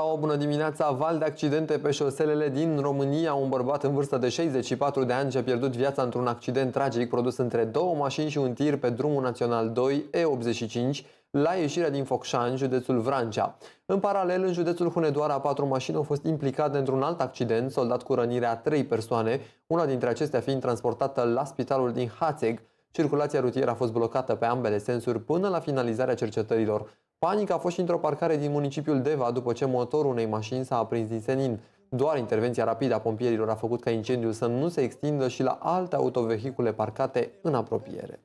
La o bună dimineața, val de accidente pe șoselele din România. Un bărbat în vârstă de 64 de ani și-a pierdut viața într-un accident tragic produs între două mașini și un tir pe drumul național 2 E85 la ieșirea din Focșani, județul Vrancea. În paralel, în județul Hunedoara, patru mașini au fost implicate într-un alt accident, soldat cu rănirea a trei persoane, una dintre acestea fiind transportată la spitalul din Hațeg. Circulația rutieră a fost blocată pe ambele sensuri până la finalizarea cercetărilor. Panica a fost și într-o parcare din municipiul Deva după ce motorul unei mașini s-a aprins din senin. Doar intervenția rapidă a pompierilor a făcut ca incendiul să nu se extindă și la alte autovehicule parcate în apropiere.